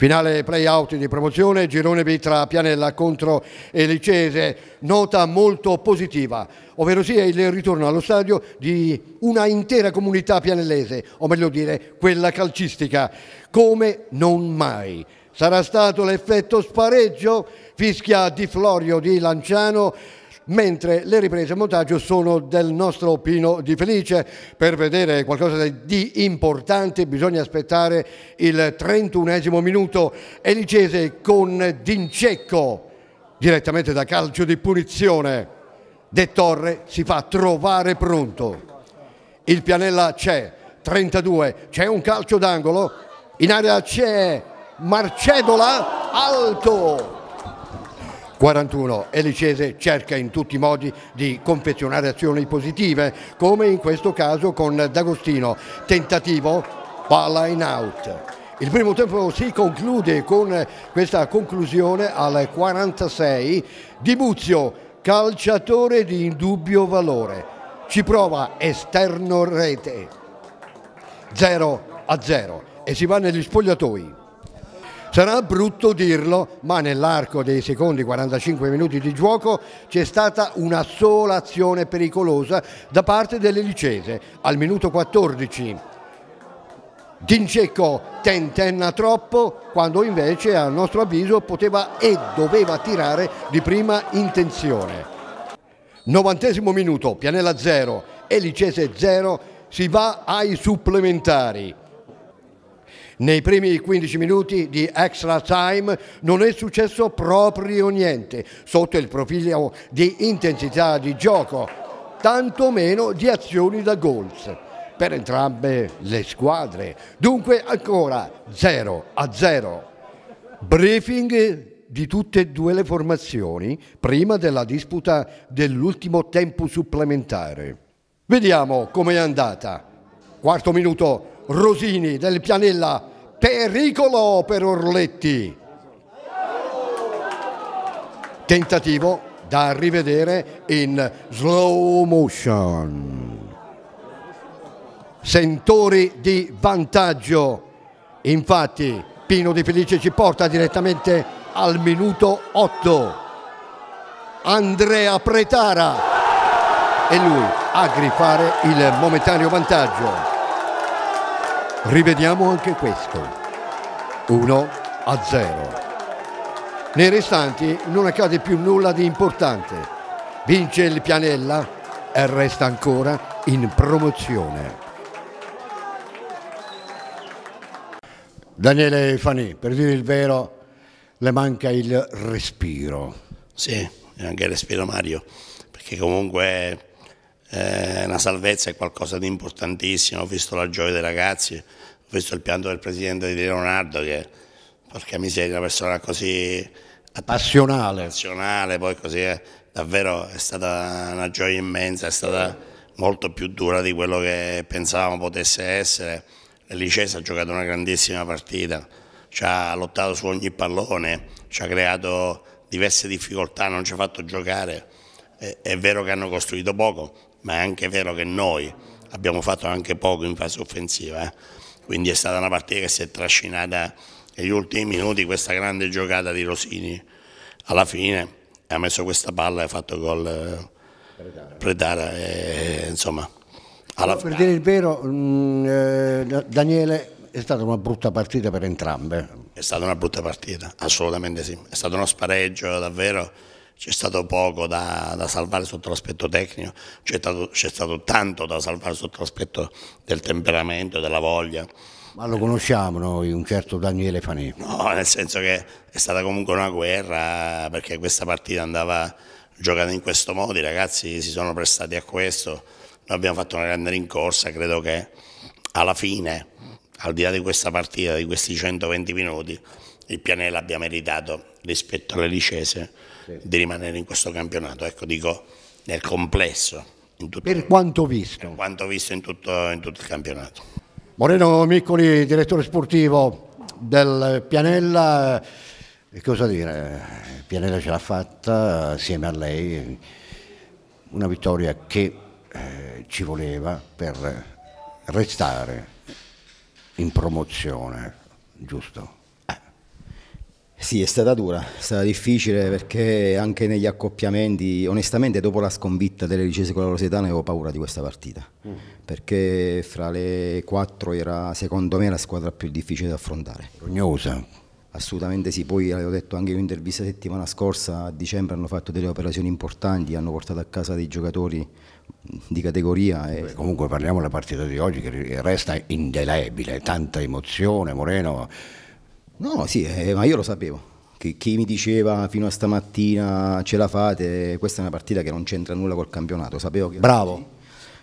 Finale play-out di promozione, girone B tra Pianella contro Elicese, nota molto positiva, ovvero sia il ritorno allo stadio di una intera comunità pianellese, o meglio dire quella calcistica, come non mai. Sarà stato l'effetto spareggio? Fischia di Florio di Lanciano mentre le riprese e montaggio sono del nostro Pino Di Felice. Per vedere qualcosa di importante bisogna aspettare il 31 esimo minuto. Elicese con Dincecco, direttamente da calcio di punizione. De Torre si fa trovare pronto. Il pianella c'è, 32, c'è un calcio d'angolo, in area c'è Marcedola, alto! 41. Elicese cerca in tutti i modi di confezionare azioni positive, come in questo caso con D'Agostino, tentativo palla in out. Il primo tempo si conclude con questa conclusione al 46 di Buzio, calciatore di indubbio valore. Ci prova esterno rete 0 a 0 e si va negli spogliatoi. Sarà brutto dirlo, ma nell'arco dei secondi 45 minuti di gioco c'è stata una sola azione pericolosa da parte delle Licese. Al minuto 14 Dincecco tentenna troppo quando invece a nostro avviso poteva e doveva tirare di prima intenzione. Novantesimo minuto, Pianella 0 e Licese 0, si va ai supplementari. Nei primi 15 minuti di extra time non è successo proprio niente sotto il profilo di intensità di gioco, tantomeno di azioni da goals per entrambe le squadre. Dunque ancora 0 a 0. Briefing di tutte e due le formazioni prima della disputa dell'ultimo tempo supplementare. Vediamo com'è andata. Quarto minuto, Rosini del Pianella Pericolo per Orletti. Tentativo da rivedere in slow motion. Sentori di vantaggio. Infatti Pino Di Felice ci porta direttamente al minuto 8. Andrea Pretara e lui a grifare il momentaneo vantaggio. Rivediamo anche questo. 1 a 0. Nei restanti non accade più nulla di importante. Vince il Pianella e resta ancora in promozione. Daniele Fani, per dire il vero, le manca il respiro. Sì, anche il respiro Mario, perché comunque eh, una salvezza è qualcosa di importantissimo, ho visto la gioia dei ragazzi, ho visto il pianto del presidente di Leonardo che, porca miseria, una persona così passionale, passionale poi così è, davvero è stata una gioia immensa, è stata molto più dura di quello che pensavamo potesse essere. L'Elicenza ha giocato una grandissima partita, ci ha lottato su ogni pallone, ci ha creato diverse difficoltà, non ci ha fatto giocare. È, è vero che hanno costruito poco, ma è anche vero che noi abbiamo fatto anche poco in fase offensiva, eh? quindi è stata una partita che si è trascinata negli ultimi minuti questa grande giocata di Rosini, alla fine ha messo questa palla e ha fatto gol eh, Predara, insomma alla... per dire il vero mh, mm, eh, Daniele è stata una brutta partita per entrambe è stata una brutta partita assolutamente sì è stato uno spareggio davvero c'è stato poco da, da salvare sotto l'aspetto tecnico, c'è stato, stato, tanto da salvare sotto l'aspetto del temperamento, della voglia. Ma lo conosciamo noi, un certo Daniele Fanè? No, nel senso che è stata comunque una guerra perché questa partita andava giocata in questo modo, i ragazzi si sono prestati a questo, noi abbiamo fatto una grande rincorsa, credo che alla fine, al di là di questa partita, di questi 120 minuti, il Pianella abbia meritato rispetto alle licese sì. di rimanere in questo campionato, ecco dico nel complesso. Tutto, per quanto visto? Per quanto visto in tutto, in tutto il campionato. Moreno Miccoli, direttore sportivo del Pianella, eh, cosa dire, Pianella ce l'ha fatta assieme a lei, una vittoria che eh, ci voleva per restare in promozione, giusto? Sì, è stata dura, è stata difficile perché anche negli accoppiamenti, onestamente dopo la sconfitta delle Ricese con la Rosetana avevo paura di questa partita, mm. perché fra le quattro era secondo me la squadra più difficile da affrontare. Rognosa, Assolutamente sì, poi l'avevo detto anche in un'intervista settimana scorsa, a dicembre hanno fatto delle operazioni importanti, hanno portato a casa dei giocatori di categoria. E... Comunque parliamo della partita di oggi che resta indelebile, tanta emozione, Moreno No, sì, eh, ma io lo sapevo. Che chi mi diceva fino a stamattina ce la fate, questa è una partita che non c'entra nulla col campionato. Sapevo che Bravo.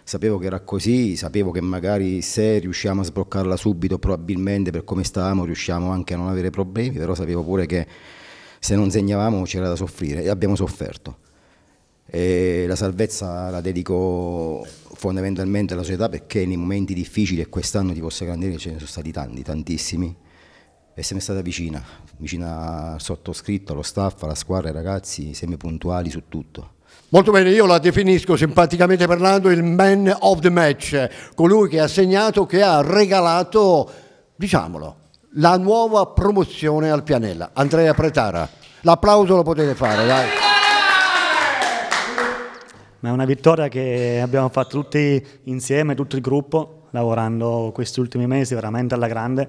sapevo che era così, sapevo che magari se riusciamo a sbloccarla subito, probabilmente per come stavamo riusciamo anche a non avere problemi, però sapevo pure che se non segnavamo c'era da soffrire e abbiamo sofferto. E la salvezza la dedico fondamentalmente alla società perché nei momenti difficili e quest'anno ti posso garantire ce ne sono stati tanti, tantissimi è stata vicina, vicina al sottoscritto, allo staff, alla squadra, ai ragazzi, sempre puntuali su tutto. Molto bene, io la definisco simpaticamente parlando il man of the match, colui che ha segnato, che ha regalato, diciamolo, la nuova promozione al pianella, Andrea Pretara. L'applauso lo potete fare, dai. Ma è una vittoria che abbiamo fatto tutti insieme, tutto il gruppo, lavorando questi ultimi mesi veramente alla grande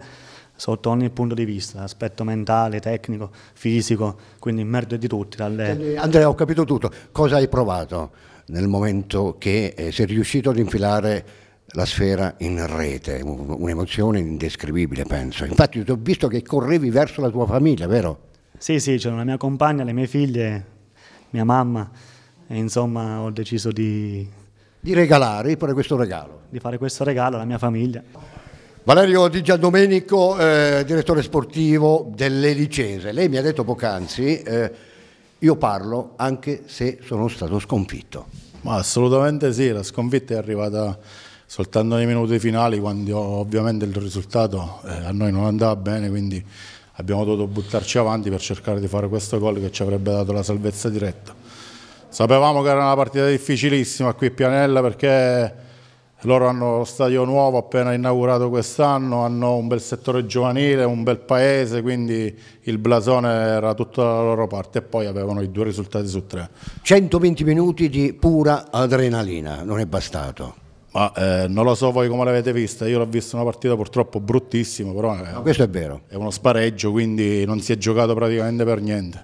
sotto ogni punto di vista, aspetto mentale, tecnico, fisico, quindi in merito di tutti. Dalle... Andrea, ho capito tutto. Cosa hai provato nel momento che eh, sei riuscito ad infilare la sfera in rete? Un'emozione indescrivibile, penso. Infatti, ti ho visto che correvi verso la tua famiglia, vero? Sì, sì, c'era la mia compagna, le mie figlie, mia mamma, e insomma ho deciso di... Di regalare, di fare questo regalo. Di fare questo regalo alla mia famiglia. Valerio Di Giandomenico, eh, direttore sportivo delle Lei mi ha detto poc'anzi, eh, io parlo anche se sono stato sconfitto. Ma assolutamente sì, la sconfitta è arrivata soltanto nei minuti finali quando ovviamente il risultato eh, a noi non andava bene, quindi abbiamo dovuto buttarci avanti per cercare di fare questo gol che ci avrebbe dato la salvezza diretta. Sapevamo che era una partita difficilissima qui a Pianella perché loro hanno lo stadio nuovo appena inaugurato quest'anno, hanno un bel settore giovanile, un bel paese, quindi il blasone era tutta la loro parte e poi avevano i due risultati su tre. 120 minuti di pura adrenalina, non è bastato. Ma eh, non lo so voi come l'avete vista, io l'ho vista una partita purtroppo bruttissima, però è, no, questo è vero. È uno spareggio, quindi non si è giocato praticamente per niente.